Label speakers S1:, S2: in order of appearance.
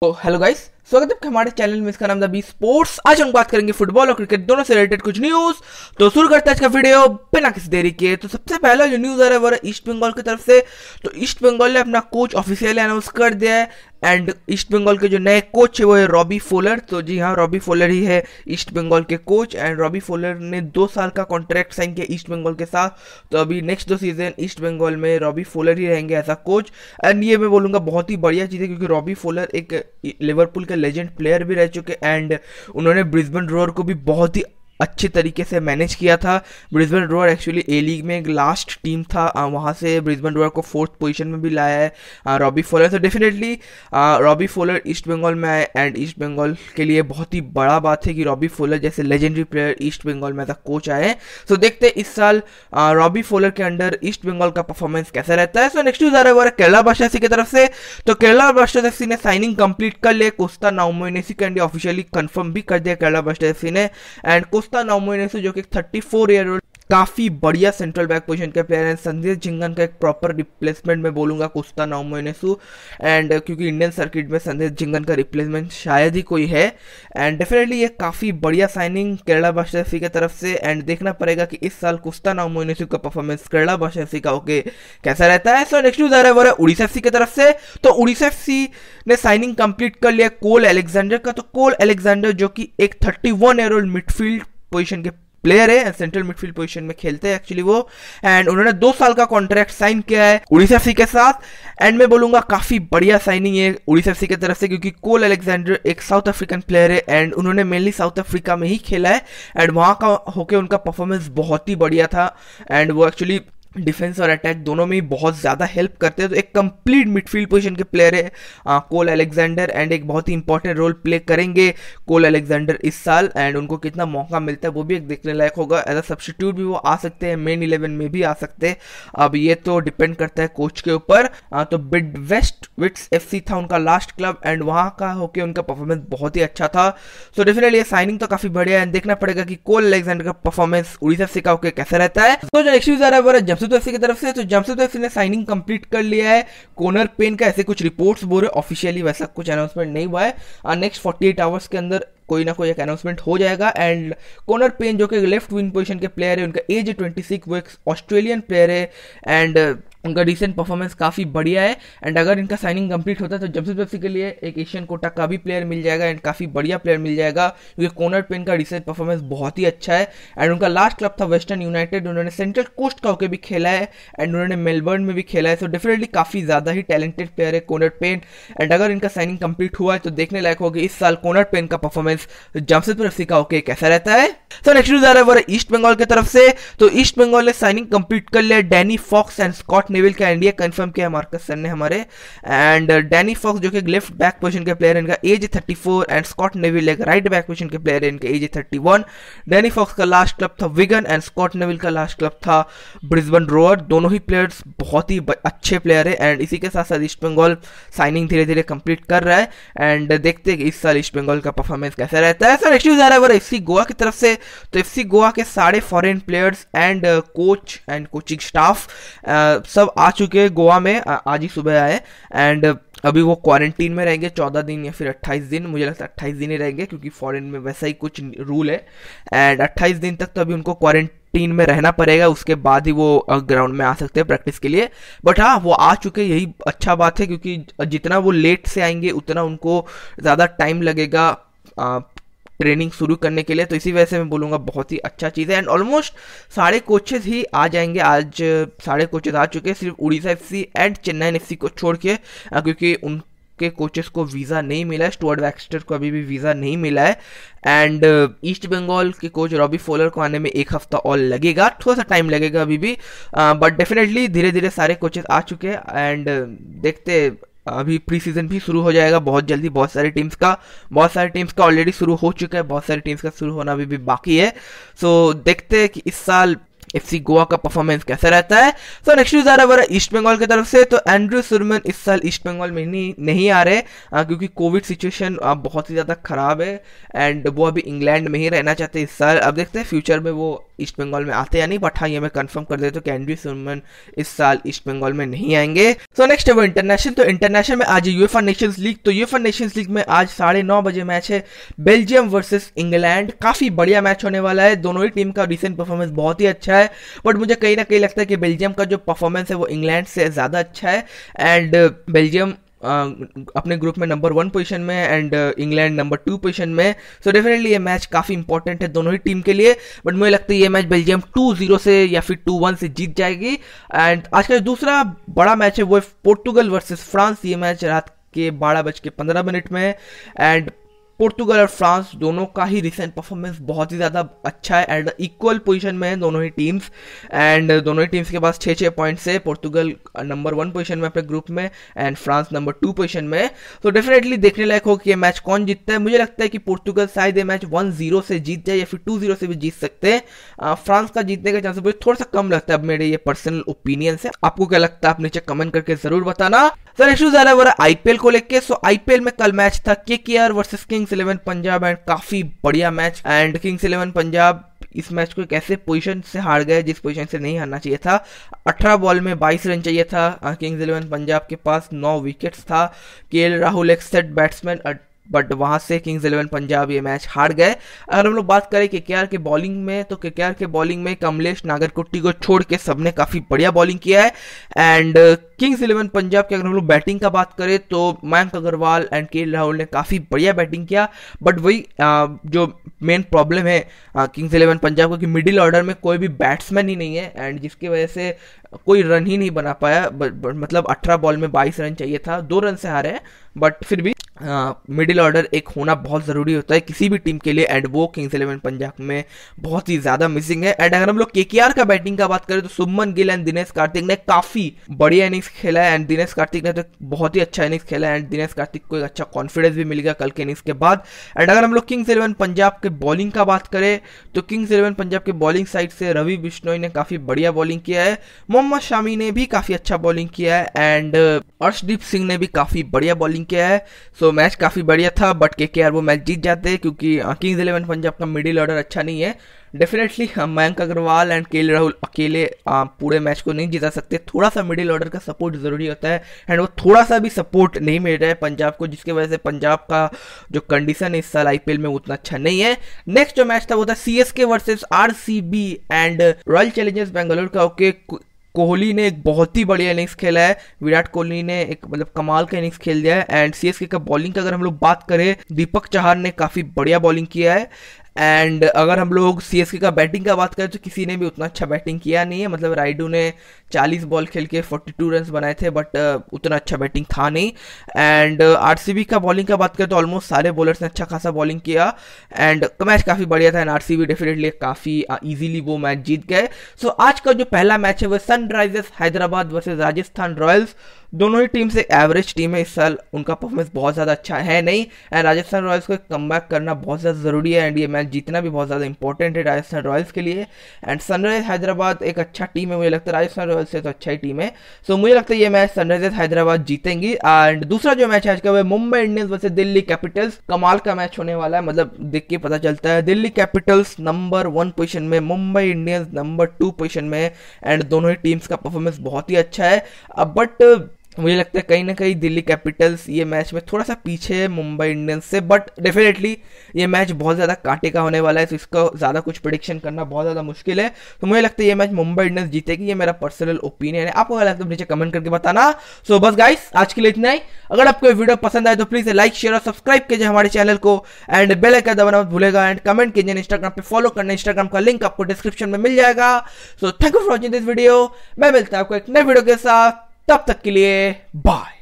S1: Oh, hello guys स्वागत है हमारे चैनल में इसका नाम दी स्पोर्ट्स आज हम बात करेंगे फुटबॉल और क्रिकेट दोनों से रिलेटेड कुछ न्यूज तो शुरू करते हैं आज का वीडियो बिना किसी देरी के तो सबसे पहला जो न्यूज आ रहा है वो ईस्ट बंगाल की तरफ से तो ईस्ट बंगाल ने अपना कोच ऑफिशियली अनाउंस कर दिया है एंड ईस्ट बंगाल के जो नए कोच है वो है रॉबी फोलर तो जी हाँ रॉबी फोलर ही है ईस्ट बंगाल के कोच एंड रॉबी फोलर ने दो साल का कॉन्ट्रैक्ट साइन किया ईस्ट बंगाल के साथ तो अभी नेक्स्ट दो सीजन ईस्ट बंगाल में रॉबी फोलर ही रहेंगे ऐसा कोच एंड ये मैं बोलूँगा बहुत ही बढ़िया चीज़ है क्योंकि रॉबी फोलर एक लिवरपूल के लेजेंड प्लेयर भी रह चुके एंड उन्होंने ब्रिस्बन रोर को भी बहुत ही अच्छे तरीके से मैनेज किया था Brisbane Roar actually A League में एक लास्ट टीम था वहाँ से ब्रिजबन रोअर को फोर्थ पोजीशन में भी लाया है रॉबी फोलर तो definitely Robbie Fowler East Bengal में आए एंड ईस्ट बंगाल के लिए बहुत ही बड़ा बात है कि रॉबी फोलर जैसे लेजेंडरी प्लेयर ईस्ट बंगाल में एज कोच आए सो so, देखते इस साल रॉबी फोलर के अंडर ईस्ट बंगाल का परफॉर्मेंस कैसा रहता है सो नेक्स्ट न्यूज आ रहा है केरला ब्लास्टर्स की तरफ से तो केरला ब्लास्टर्स एफ ने साइनिंग कंप्लीट कर लिया कोस्ता नाउमोनेसी अंडिया ऑफिशियली कंफर्म भी कर दिया केरला ब्लास्टर्स एफ ने एंड कोस्ता कोस्ता नोमोनेसो जो कि थर्टी फोर ईयर ओल्ड काफी बढ़िया सेंट्रल बैक पोजीशन के प्लेयर हैं संजय जिंगन का एक प्रॉपर रिप्लेसमेंट मैं बोलूंगा कुस्ता नोमोनेसु एंड क्योंकि इंडियन सर्किट में संजय जिंगन का रिप्लेसमेंट शायद ही कोई है एंड डेफिनेटली ये काफ़ी बढ़िया साइनिंग केरला ब्लास्टर्स की तरफ से एंड देखना पड़ेगा कि इस साल कुस्ता नोमोनेसु का परफॉर्मेंस केरला ब्लास्टर्स का ओके कैसा रहता है सो नेक्स्ट न्यूज आ रहा है वो है उड़ीसा एफ की तरफ से तो उड़ीसा एफ ने साइनिंग कंप्लीट कर लिया कोल एलेक्जेंडर का तो कोल एलेक्जेंडर जो कि एक thirty one year old midfield position के प्लेयर है सेंट्रल मिडफील्ड पोजीशन में खेलते हैं एक्चुअली वो एंड उन्होंने दो साल का कॉन्ट्रैक्ट साइन किया है उड़ीसा सी के साथ एंड मैं बोलूंगा काफी बढ़िया साइनिंग है उड़ीसा सी की तरफ से क्योंकि कोल अलेक्जेंडर एक साउथ अफ्रीकन प्लेयर है एंड उन्होंने मेनली साउथ अफ्रीका में ही खेला है एंड वहां का होके उनका परफॉर्मेंस बहुत ही बढ़िया था एंड वो एक्चुअली डिफेंस और अटैक दोनों में ही बहुत ज़्यादा हेल्प करते हैं तो एक कंप्लीट मिडफील्ड पोजीशन के प्लेयर है आ, कोल अलेक्जेंडर एंड एक बहुत ही इंपॉर्टेंट रोल प्ले करेंगे कोल अलेक्जेंडर इस साल एंड उनको कितना मौका मिलता है वो भी एक देखने लायक होगा एज अ सब्सिट्यूट भी वो आ सकते हैं मेन इलेवन में भी आ सकते हैं अब ये तो डिपेंड करता है कोच के ऊपर तो बिड वेस्ट विट्स एफ था उनका लास्ट क्लब एंड वहाँ का होके उनका परफॉर्मेंस बहुत ही अच्छा था सो डेफिनेटली साइनिंग तो काफ़ी बढ़िया है देखना पड़ेगा कि कोल अलेक्जेंडर का परफॉर्मेंस उड़ीसा से का कैसा रहता है तो जो नेक्स्ट है जमशेद एफ की तरफ से तो जमशेद एफ तो ने साइनिंग कंप्लीट कर लिया है कोनर पेन का ऐसे कुछ रिपोर्ट्स बोल रहे ऑफिशियली वैसा कुछ अनाउंसमेंट नहीं हुआ है नेक्स्ट फोर्टी एट आवर्स के अंदर कोई ना कोई एक अनाउंसमेंट हो जाएगा एंड कॉनर पेन जो कि लेफ्ट विंग पोजिशन के प्लेयर है उनका एज ट्वेंटी सिक्स वो एक ऑस्ट्रेलियन प्लेयर है एंड uh, उनका रिसेंट परफॉर्मेंस काफ़ी बढ़िया है एंड अगर इनका साइनिंग कंप्लीट होता है तो जमशेदपसी के लिए एक एशियन कोटा का भी प्लेयर मिल जाएगा एंड काफ़ी बढ़िया प्लेयर मिल जाएगा क्योंकि कोनर पेन का रिसेंट परफॉर्मेंस बहुत ही अच्छा है एंड उनका लास्ट क्लब था वेस्टर्न यूनाइटेड उन्होंने सेंट्रल कोस्ट का होकर भी खेला है एंड उन्होंने मेलबर्न में भी खेला है सो डेफिनेटली काफ़ी ज़्यादा ही टैलेंटेड प्लेयर है कोनर पेन एंड अगर इनका साइनिंग कंप्लीट हुआ है तो देखने लायक होगी इस साल कोनर पेन का परफॉर्मेंस लाइफ जमशेदपुर एफ का ओके कैसा रहता है सो नेक्स्ट न्यूज आ रहा है ईस्ट बंगाल की तरफ से तो ईस्ट बंगाल ने साइनिंग कंप्लीट कर लिया Danny Fox and Scott Neville का इंडिया कंफर्म किया मार्कस सर ने हमारे एंड डैनी फॉक्स जो कि लेफ्ट बैक पोजिशन के प्लेयर इनका age thirty four and Scott Neville एक राइट बैक पोजिशन के प्लेयर इनके age thirty one Danny Fox का लास्ट क्लब था विगन एंड स्कॉट नेविल का लास्ट क्लब था ब्रिस्बन रोअर दोनों ही प्लेयर्स बहुत ही अच्छे प्लेयर है एंड इसी के साथ साथ ईस्ट बंगाल साइनिंग धीरे धीरे कंप्लीट कर रहा है एंड देखते हैं कि इस साल ईस्ट बंगाल का परफॉर्मेंस कैसा ऐसा रहता है सर एक्चुअली जा रहा है अगर एफ गोवा की तरफ से तो एफ गोवा के सारे foreign players and coach and coaching staff सब आ चुके हैं गोवा में आज ही सुबह आए एंड uh, अभी वो क्वारंटीन में रहेंगे चौदह दिन या फिर अट्ठाईस दिन मुझे लगता है अट्ठाईस दिन ही रहेंगे क्योंकि फॉरेन में वैसा ही कुछ रूल है एंड अट्ठाईस दिन तक तो अभी उनको क्वारंटीन में रहना पड़ेगा उसके बाद ही वो ग्राउंड uh, में आ सकते हैं प्रैक्टिस के लिए बट हाँ वो आ चुके यही अच्छा बात है क्योंकि जितना वो लेट से आएंगे उतना उनको ज़्यादा टाइम लगेगा ट्रेनिंग शुरू करने के लिए तो इसी वजह से मैं बोलूँगा बहुत ही अच्छा चीज़ है एंड ऑलमोस्ट सारे कोचेज ही आ जाएंगे आज सारे कोचेज आ चुके हैं सिर्फ Odisha F C and Chennai F C को छोड़ के क्योंकि उनके कोचेज कोचेस को वीज़ा नहीं मिला है स्टुअर्ट वैक्स्टर को अभी भी वीज़ा नहीं मिला है एंड ईस्ट बंगाल के कोच रॉबी फोलर को आने में एक हफ्ता और लगेगा थोड़ा सा टाइम लगेगा अभी भी बट डेफिनेटली धीरे धीरे सारे कोचेज आ चुके हैं एंड uh, देखते अभी प्री सीजन भी शुरू हो जाएगा बहुत जल्दी बहुत सारी टीम्स का बहुत सारी टीम्स का ऑलरेडी शुरू हो चुका है बहुत सारी टीम्स का शुरू होना अभी भी बाकी है सो देखते हैं कि इस साल एफ गोवा का परफॉर्मेंस कैसा रहता है सो नेक्स्ट न्यूज आ रहा है ईस्ट बंगाल की तरफ से तो एंड्रू सुरमन इस साल ईस्ट बंगाल में नहीं नहीं आ रहे आ, क्योंकि कोविड सिचुएशन बहुत ही ज़्यादा खराब है एंड वो अभी इंग्लैंड में ही रहना चाहते हैं इस साल अब देखते हैं फ्यूचर में वो ईस्ट बंगाल में आते या नहीं बट हाँ ये मैं कंफर्म कर देता हूँ कि एंड्री सुरमन इस साल ईस्ट बंगाल में नहीं आएंगे सो नेक्स्ट है वो इंटरनेशनल तो इंटरनेशनल में आज यूएफा नेशंस लीग तो यूएफा नेशंस लीग में आज साढ़े नौ बजे मैच है बेल्जियम वर्सेस इंग्लैंड काफी बढ़िया मैच होने वाला है दोनों ही टीम का रिसेंट परफॉर्मेंस बहुत ही अच्छा है रहा है बट मुझे कहीं ना कहीं लगता है कि बेल्जियम का जो परफॉर्मेंस है वो इंग्लैंड से ज़्यादा अच्छा है एंड बेल्जियम uh, uh, अपने ग्रुप में नंबर वन पोजीशन में and England number two position में सो so डेफिनेटली ये मैच काफ़ी इंपॉर्टेंट है दोनों ही टीम के लिए बट मुझे लगता है ये मैच बेल्जियम टू जीरो से या फिर टू वन से जीत जाएगी एंड आज का दूसरा बड़ा मैच है वो है पोर्टुगल वर्सेस फ्रांस ये मैच रात के बारह बज के पंद्रह मिनट में एंड पोर्तुगल और फ्रांस दोनों का ही रिसेंट परफॉर्मेंस बहुत ही ज़्यादा अच्छा है एंड इक्वल पोजीशन में है दोनों ही टीम्स एंड दोनों ही टीम्स के पास छः छः पॉइंट्स है पोर्तुगल नंबर वन पोजीशन में अपने ग्रुप में and France number two position में है तो डेफिनेटली देखने लायक हो कि ये मैच कौन जीतता है मुझे लगता है कि पोर्तुगल शायद ये मैच वन जीरो से जीत जाए या फिर टू जीरो से भी जीत सकते हैं फ्रांस का जीतने का चांसेस मुझे थोड़ा सा कम लगता है अब मेरे ये पर्सनल ओपिनियन से आपको क्या लगता है आप नीचे कमेंट करके जरूर बताना सर इशू ज्यादा आईपीएल को लेकर सो आईपीएल में कल मैच था के versus King Kings Eleven Punjab and काफी बढ़िया match and Kings Eleven Punjab इस मैच को एक ऐसे पोजीशन से हार गए जिस पोजीशन से नहीं हारना चाहिए था 18 बॉल में 22 रन चाहिए था किंग्स इलेवन पंजाब के पास 9 विकेट्स था के राहुल एक सेट बैट्समैन बट वहां से किंग्स इलेवन पंजाब ये मैच हार गए अगर हम लोग बात करें के के के बॉलिंग में तो के के बॉलिंग में कमलेश नागरकुट्टी को छोड़ के सबने काफी बढ़िया बॉलिंग किया है एंड किंग्स इलेवन पंजाब के अगर हम लोग बैटिंग का बात करें तो मयंक अग्रवाल एंड के राहुल ने काफी बढ़िया बैटिंग किया बट वही जो मेन प्रॉब्लम है किंग्स इलेवन पंजाब को कि मिडिल ऑर्डर में कोई भी बैट्समैन ही नहीं है एंड जिसकी वजह से कोई रन ही नहीं बना पाया मतलब अठारह बॉल में बाईस रन चाहिए था दो रन से हारे हैं बट फिर भी मिडिल uh, ऑर्डर एक होना बहुत ज़रूरी होता है किसी भी टीम के लिए एंड वो किंग्स इलेवन पंजाब में बहुत ही ज़्यादा मिसिंग है एंड अगर हम लोग के का बैटिंग का बात करें तो सुमन गिल एंड दिनेश कार्तिक ने काफ़ी बढ़िया इनिंग्स खेला है एंड दिनेश कार्तिक ने तो बहुत ही अच्छा इनिंग्स खेला है एंड दिनेश कार्तिक को एक अच्छा कॉन्फिडेंस भी मिल गया कल के इनिंग्स के बाद एंड अगर हम लोग किंग्स इलेवन पंजाब के बॉलिंग का बात करें तो किंग्स इलेवन पंजाब के बॉलिंग साइड से रवि बिश्नोई ने काफ़ी बढ़िया बॉलिंग किया है मोहम्मद शामी ने भी काफ़ी अच्छा बॉलिंग किया है एंड अर्शदीप सिंह ने भी काफ़ी बढ़िया बॉलिंग किया है सो तो मैच काफ़ी बढ़िया था बट के के वो मैच जीत जाते हैं क्योंकि किंग्स इलेवन पंजाब का मिडिल ऑर्डर अच्छा नहीं है डेफिनेटली मयंक अग्रवाल एंड के राहुल अकेले पूरे मैच को नहीं जिता सकते थोड़ा सा मिडिल ऑर्डर का सपोर्ट ज़रूरी होता है एंड वो थोड़ा सा भी सपोर्ट नहीं मिल रहा है पंजाब को जिसकी वजह से पंजाब का जो कंडीशन है इस साल आई में उतना अच्छा नहीं है नेक्स्ट जो मैच था वो था C S K versus R C B and Royal Challengers Bangalore का ओके कोहली ने एक बहुत ही बढ़िया इनिंग्स खेला है विराट कोहली ने एक मतलब कमाल का इनिंग्स खेल दिया है एंड सीएसके का बॉलिंग का अगर हम लोग बात करें दीपक चाहर ने काफी बढ़िया बॉलिंग किया है एंड अगर हम लोग सी एस के का बैटिंग का बात करें तो किसी ने भी उतना अच्छा बैटिंग किया नहीं है मतलब राइडू ने 40 बॉल खेल के 42 रन बनाए थे बट उतना अच्छा बैटिंग था नहीं एंड बी का बॉलिंग का बात करें तो ऑलमोस्ट सारे बॉलर्स ने अच्छा खासा बॉलिंग किया एंड मैच काफ़ी बढ़िया था एंड आर डेफिनेटली काफ़ी ईजिली वो मैच जीत गए सो so, आज का जो पहला मैच है वह Sunrisers Hyderabad versus Rajasthan Royals दोनों ही टीम से एवरेज टीम है इस साल उनका परफॉर्मेंस बहुत ज़्यादा अच्छा है नहीं एंड राजस्थान रॉयल्स को कम करना बहुत ज़्यादा ज़रूरी है एंड ये मैच जीतना भी बहुत ज़्यादा इंपॉर्टेंट है राजस्थान रॉयल्स के लिए एंड सनराइज हैदराबाद एक अच्छा टीम है मुझे लगता है राजस्थान रॉयल्स से तो अच्छा ही टीम है सो so, मुझे लगता है ये मैच सनराइजर्स हैदराबाद जीतेंगी एंड दूसरा जो मैच है आज का वह मुंबई इंडियंस वैसे दिल्ली कैपिटल्स कमाल का मैच होने वाला है मतलब देख के पता चलता है Delhi Capitals number one position में Mumbai Indians number two position में एंड दोनों ही टीम्स का परफॉर्मेंस बहुत ही अच्छा है बट uh, मुझे लगता है कहीं ना कहीं दिल्ली कैपिटल्स ये मैच में थोड़ा सा पीछे है मुंबई इंडियंस से बट डेफिनेटली ये मैच बहुत ज़्यादा कांटे का होने वाला है तो इसका ज़्यादा कुछ प्रडिक्शन करना बहुत ज़्यादा मुश्किल है तो मुझे लगता है ये मैच मुंबई इंडियंस जीतेगी ये मेरा पर्सनल ओपिनियन है आपको लगता है नीचे कमेंट करके बताना सो बस गाइस आज के लिए इतना ही अगर आपको वीडियो पसंद आए तो प्लीज़ लाइक शेयर और सब्सक्राइब कीजिए हमारे चैनल को एंड बेल आइकन दबाना मत भूलेगा एंड कमेंट कीजिए इंस्टाग्राम पे फॉलो करना इंस्टाग्राम का लिंक आपको डिस्क्रिप्शन में मिल जाएगा so thank you for watching this video मैं मिलता हूँ आपको एक नए वीडियो के साथ तब तक के लिए बाय